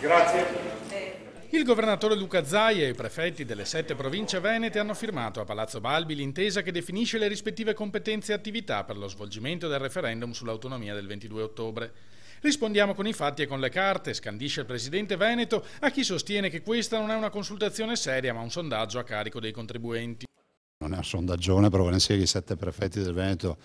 Grazie. Il governatore Luca Zaia e i prefetti delle sette province venete hanno firmato a Palazzo Balbi l'intesa che definisce le rispettive competenze e attività per lo svolgimento del referendum sull'autonomia del 22 ottobre. Rispondiamo con i fatti e con le carte, scandisce il presidente Veneto a chi sostiene che questa non è una consultazione seria ma un sondaggio a carico dei contribuenti. Non è un sondaggione, però volentieri i sette prefetti del Veneto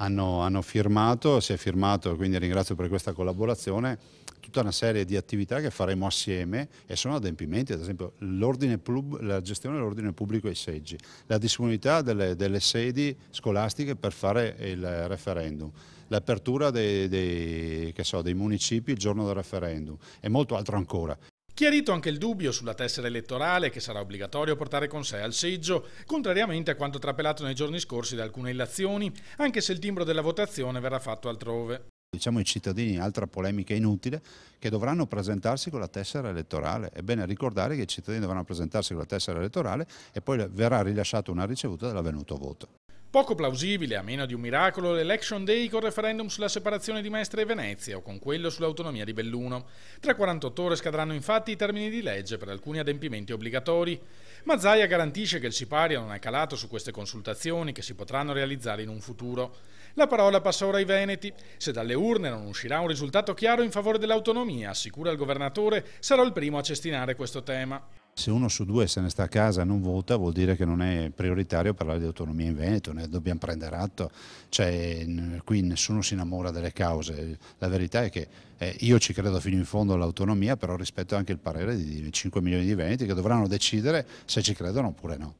hanno, hanno firmato, si è firmato, quindi ringrazio per questa collaborazione, tutta una serie di attività che faremo assieme e sono adempimenti, ad esempio la gestione dell'ordine pubblico ai seggi, la disponibilità delle, delle, sedi scolastiche per fare il referendum, l'apertura dei, dei, so, dei municipi il giorno del referendum e molto altro ancora. Chiarito anche il dubbio sulla tessera elettorale che sarà obbligatorio portare con sé al seggio, contrariamente a quanto trapelato nei giorni scorsi da alcune illazioni, anche se il timbro della votazione verrà fatto altrove. Diciamo ai cittadini, altra polemica inutile, che dovranno presentarsi con la tessera elettorale. È bene ricordare che i cittadini dovranno presentarsi con la tessera elettorale e poi verrà rilasciata una ricevuta dell'avvenuto voto. Poco plausibile, a meno di un miracolo, l'election day col referendum sulla separazione di Mestre e Venezia o con quello sull'autonomia di Belluno. Tra 48 ore scadranno infatti i termini di legge per alcuni adempimenti obbligatori. Ma Zaia garantisce che il sipario non è calato su queste consultazioni che si potranno realizzare in un futuro. La parola passa ora ai Veneti. Se dalle urne non uscirà un risultato chiaro in favore dell'autonomia, assicura il governatore, sarò il primo a cestinare questo tema se uno su due se ne sta a casa e non vota vuol dire che non è prioritario parlare di autonomia in Veneto, ne dobbiamo prendere atto, cioè, qui nessuno si innamora delle cause, la verità è che eh, io ci credo fino in fondo all'autonomia, però rispetto anche il parere di 5 milioni di veneti che dovranno decidere se ci credono oppure no.